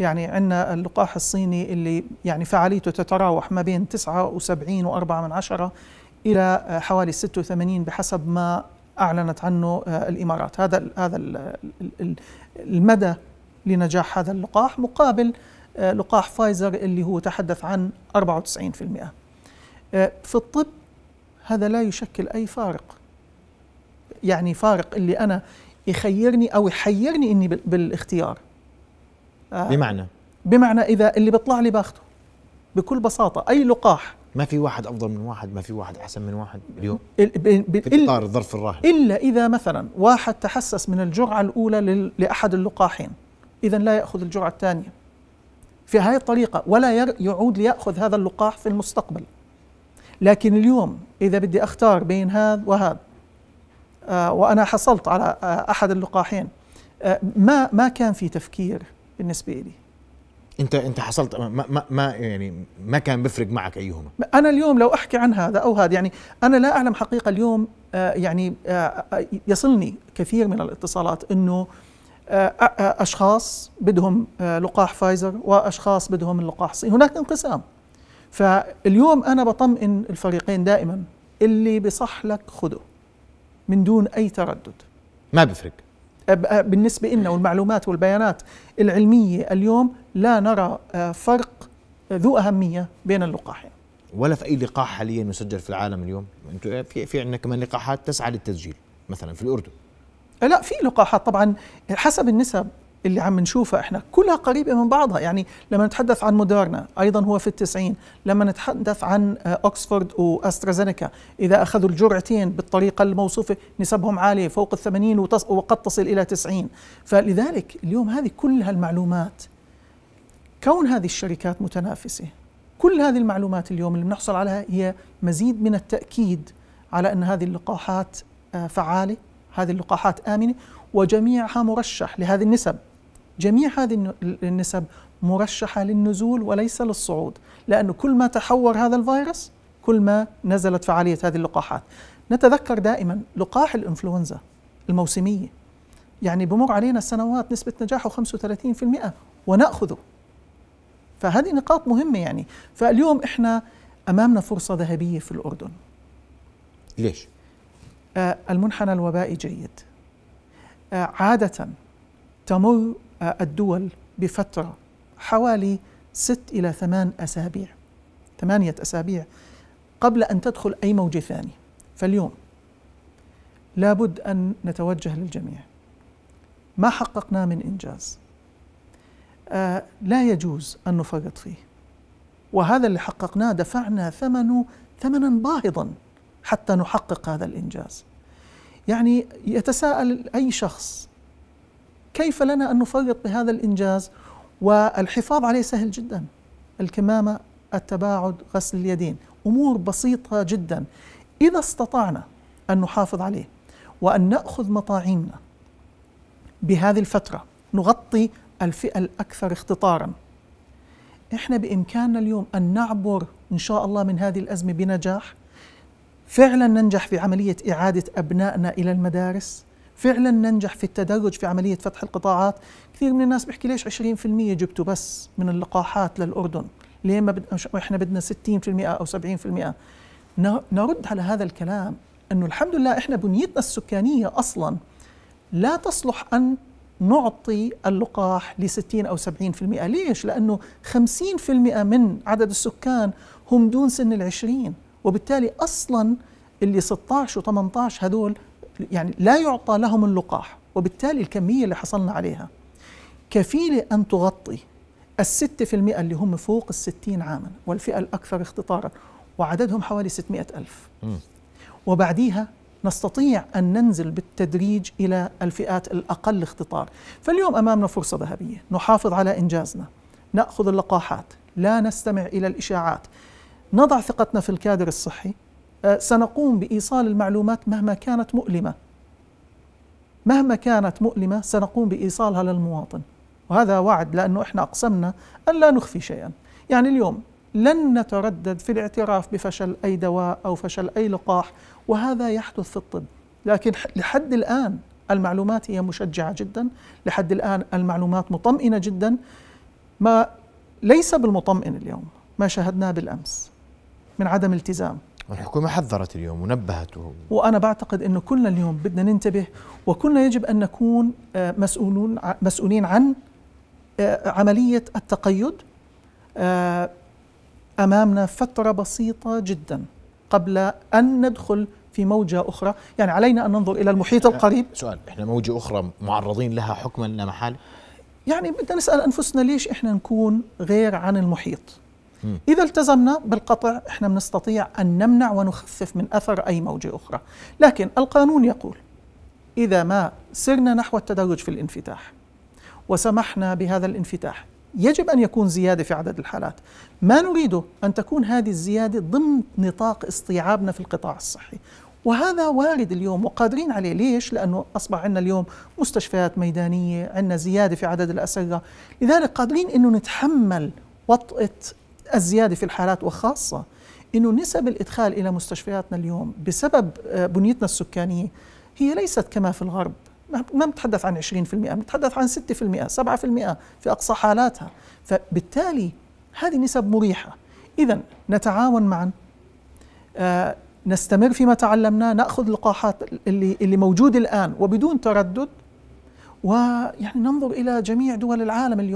يعني عندنا اللقاح الصيني اللي يعني فعاليته تتراوح ما بين 79 و4 من عشرة إلى حوالي 86 بحسب ما أعلنت عنه آه، الإمارات هذا هذا المدى لنجاح هذا اللقاح مقابل آه، لقاح فايزر اللي هو تحدث عن 94% آه، في الطب هذا لا يشكل أي فارق يعني فارق اللي أنا يخيرني أو يحيرني إني بالاختيار آه. بمعنى بمعنى اذا اللي بيطلع لي باخذه بكل بساطه اي لقاح ما في واحد افضل من واحد ما في واحد احسن من واحد اليوم في اطار الظرف الراهن الا اذا مثلا واحد تحسس من الجرعه الاولى لاحد اللقاحين اذا لا ياخذ الجرعه الثانيه في هذه الطريقه ولا يعود لياخذ هذا اللقاح في المستقبل لكن اليوم اذا بدي اختار بين هذا وهذا آه وانا حصلت على آه احد اللقاحين آه ما ما كان في تفكير بالنسبه لي انت انت حصلت ما, ما يعني ما كان بيفرق معك ايهما انا اليوم لو احكي عن هذا او هذا يعني انا لا اعلم حقيقه اليوم آه، يعني آه، يصلني كثير من الاتصالات انه آه، اشخاص بدهم لقاح فايزر واشخاص بدهم اللقاح الصيني هناك انقسام فاليوم انا بطمئن الفريقين دائما اللي بصح لك خده من دون اي تردد ما بفرق بالنسبة لنا والمعلومات والبيانات العلمية اليوم لا نرى آه، فرق آه، ذو أهمية بين اللقاحين ولا في أي لقاح حاليا يسجل في العالم اليوم أنتم في في عندنا كمان لقاحات تسعى للتسجيل مثلا في الأردن لا في لقاحات طبعا حسب النسب اللي عم نشوفها احنا كلها قريبه من بعضها يعني لما نتحدث عن مودرنا ايضا هو في التسعين لما نتحدث عن اوكسفورد آه، واسترازينيكا اذا اخذوا الجرعتين بالطريقه الموصوفه نسبهم عاليه فوق ال 80 وقد تصل الى 90 فلذلك اليوم هذه كل هالمعلومات كون هذه الشركات متنافسه كل هذه المعلومات اليوم اللي بنحصل عليها هي مزيد من التاكيد على ان هذه اللقاحات آه، فعاله هذه اللقاحات امنه وجميعها مرشح لهذه النسب جميع هذه النسب مرشحة للنزول وليس للصعود لأنه كل ما تحور هذا الفيروس كل ما نزلت فعالية هذه اللقاحات نتذكر دائما لقاح الإنفلونزا الموسمية يعني بمر علينا سنوات نسبة نجاحه 35% ونأخذه فهذه نقاط مهمة يعني فاليوم إحنا أمامنا فرصة ذهبية في الأردن ليش؟ آه، المنحنى الوبائي جيد آه، عادة تمر الدول بفترة حوالي ست إلى ثمان أسابيع ثمانية أسابيع قبل أن تدخل أي موجة ثانية فاليوم لابد أن نتوجه للجميع ما حققناه من إنجاز آه لا يجوز أن نفرط فيه وهذا اللي حققناه دفعنا ثمنه ثمنا باهظا حتى نحقق هذا الإنجاز يعني يتساءل أي شخص كيف لنا أن نفرط بهذا الإنجاز والحفاظ عليه سهل جدا الكمامة التباعد غسل اليدين أمور بسيطة جدا إذا استطعنا أن نحافظ عليه وأن نأخذ مطاعيمنا بهذه الفترة نغطي الفئة الأكثر اختطارا إحنا بإمكاننا اليوم أن نعبر إن شاء الله من هذه الأزمة بنجاح فعلا ننجح في عملية إعادة أبنائنا إلى المدارس فعلا ننجح في التدرج في عملية فتح القطاعات كثير من الناس بيحكي ليش 20% جبتوا بس من اللقاحات للأردن ليه ما إحنا بدنا 60% أو 70% نرد على هذا الكلام أنه الحمد لله إحنا بنيتنا السكانية أصلا لا تصلح أن نعطي اللقاح ل 60 أو 70% ليش؟ لأنه 50% من عدد السكان هم دون سن العشرين وبالتالي أصلا اللي 16 و18 هذول يعني لا يعطى لهم اللقاح وبالتالي الكمية اللي حصلنا عليها كفيلة أن تغطي الستة في المئة اللي هم فوق الستين عاما والفئة الأكثر اختطارا وعددهم حوالي ستمائة ألف وبعديها نستطيع أن ننزل بالتدريج إلى الفئات الأقل اختطار فاليوم أمامنا فرصة ذهبية نحافظ على إنجازنا نأخذ اللقاحات لا نستمع إلى الإشاعات نضع ثقتنا في الكادر الصحي أه، سنقوم بإيصال المعلومات مهما كانت مؤلمة مهما كانت مؤلمة سنقوم بإيصالها للمواطن وهذا وعد لأنه إحنا أقسمنا أن لا نخفي شيئا يعني اليوم لن نتردد في الاعتراف بفشل أي دواء أو فشل أي لقاح وهذا يحدث في الطب لكن لحد الآن المعلومات هي مشجعة جدا لحد الآن المعلومات مطمئنة جدا ما ليس بالمطمئن اليوم ما شاهدناه بالأمس من عدم التزام الحكومة حذرت اليوم ونبهته وأنا بعتقد أنه كلنا اليوم بدنا ننتبه وكلنا يجب أن نكون آه، مسؤولون مسؤولين عن آه، عملية التقيد آه، أمامنا فترة بسيطة جدا قبل أن ندخل في موجة أخرى يعني علينا أن ننظر إلى المحيط القريب سؤال إحنا موجة أخرى معرضين لها حكما لا محال يعني بدنا نسأل أنفسنا ليش إحنا نكون غير عن المحيط إذا التزمنا بالقطع إحنا بنستطيع أن نمنع ونخفف من أثر أي موجة أخرى لكن القانون يقول إذا ما سرنا نحو التدرج في الانفتاح وسمحنا بهذا الانفتاح يجب أن يكون زيادة في عدد الحالات ما نريده أن تكون هذه الزيادة ضمن نطاق استيعابنا في القطاع الصحي وهذا وارد اليوم وقادرين عليه ليش؟ لأنه أصبح عندنا اليوم مستشفيات ميدانية عندنا زيادة في عدد الأسرة لذلك قادرين أنه نتحمل وطئة الزيادة في الحالات وخاصة أنه نسب الإدخال إلى مستشفياتنا اليوم بسبب آه، بنيتنا السكانية هي ليست كما في الغرب ما بنتحدث عن 20% بنتحدث عن 6% 7% في أقصى حالاتها فبالتالي هذه نسب مريحة إذا نتعاون معا آه، نستمر فيما تعلمنا ناخذ اللقاحات اللي اللي موجود الان وبدون تردد ويعني ننظر الى جميع دول العالم اليوم